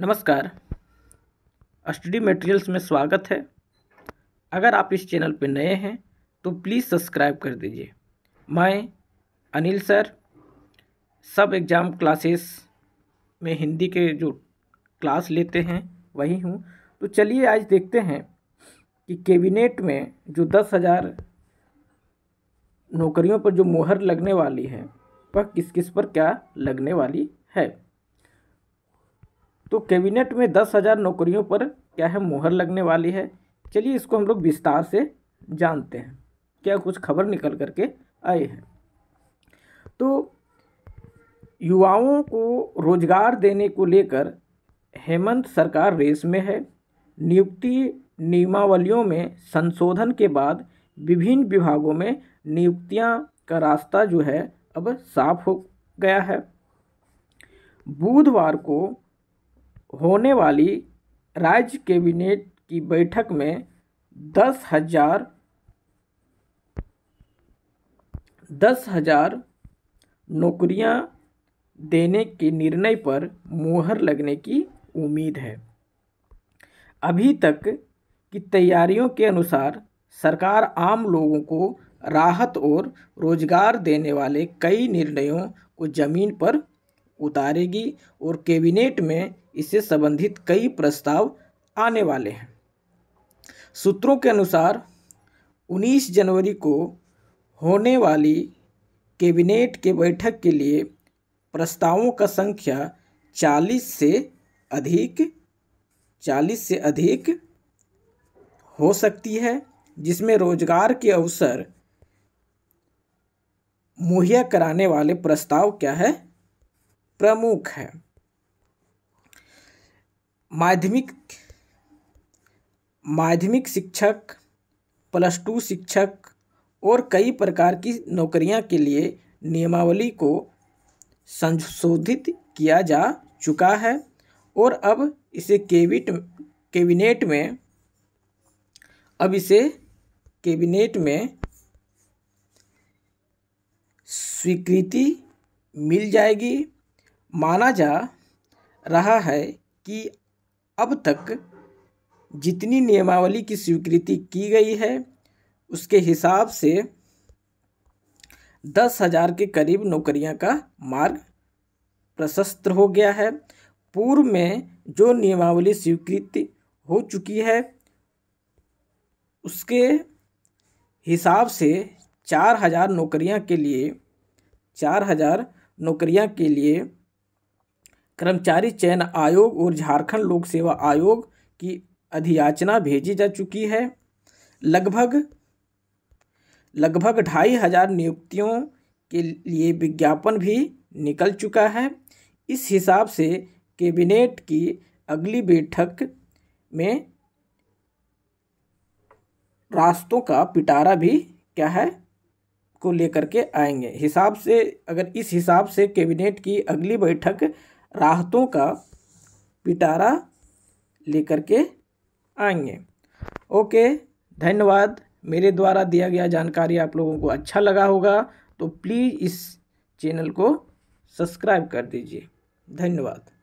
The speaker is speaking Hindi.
नमस्कार स्टडी मटेरियल्स में स्वागत है अगर आप इस चैनल पर नए हैं तो प्लीज़ सब्सक्राइब कर दीजिए मैं अनिल सर सब एग्ज़ाम क्लासेस में हिंदी के जो क्लास लेते हैं वही हूँ तो चलिए आज देखते हैं कि कैबिनेट में जो दस हज़ार नौकरियों पर जो मोहर लगने वाली है वह किस किस पर क्या लगने वाली है तो कैबिनेट में दस हज़ार नौकरियों पर क्या है मोहर लगने वाली है चलिए इसको हम लोग विस्तार से जानते हैं क्या कुछ खबर निकल करके आए हैं तो युवाओं को रोजगार देने को लेकर हेमंत सरकार रेस में है नियुक्ति नियमावलियों में संशोधन के बाद विभिन्न विभागों में नियुक्तियां का रास्ता जो है अब साफ हो गया है बुधवार को होने वाली राज्य कैबिनेट की बैठक में दस हजार दस हजार नौकरियां देने के निर्णय पर मुहर लगने की उम्मीद है अभी तक की तैयारियों के अनुसार सरकार आम लोगों को राहत और रोजगार देने वाले कई निर्णयों को जमीन पर उतारेगी और कैबिनेट में इससे संबंधित कई प्रस्ताव आने वाले हैं सूत्रों के अनुसार 19 जनवरी को होने वाली कैबिनेट के बैठक के लिए प्रस्तावों का संख्या 40 से अधिक 40 से अधिक हो सकती है जिसमें रोजगार के अवसर मुहैया कराने वाले प्रस्ताव क्या है प्रमुख है माध्यमिक माध्यमिक शिक्षक प्लस टू शिक्षक और कई प्रकार की नौकरियां के लिए नियमावली को संशोधित किया जा चुका है और अब इसे केविट कैबिनेट में अब इसे कैबिनेट में स्वीकृति मिल जाएगी माना जा रहा है कि अब तक जितनी नियमावली की स्वीकृति की गई है उसके हिसाब से दस हजार के करीब नौकरियां का मार्ग प्रशस्त हो गया है पूर्व में जो नियमावली स्वीकृत हो चुकी है उसके हिसाब से चार हजार नौकरियां के लिए चार हजार नौकरियां के लिए कर्मचारी चयन आयोग और झारखंड लोक सेवा आयोग की अधियाचना भेजी जा चुकी है लगभग लगभग ढाई हजार नियुक्तियों के लिए विज्ञापन भी निकल चुका है इस हिसाब से कैबिनेट की अगली बैठक में रास्तों का पिटारा भी क्या है को लेकर के आएंगे हिसाब से अगर इस हिसाब से कैबिनेट की अगली बैठक राहतों का पिटारा लेकर के आएंगे ओके धन्यवाद मेरे द्वारा दिया गया जानकारी आप लोगों को अच्छा लगा होगा तो प्लीज़ इस चैनल को सब्सक्राइब कर दीजिए धन्यवाद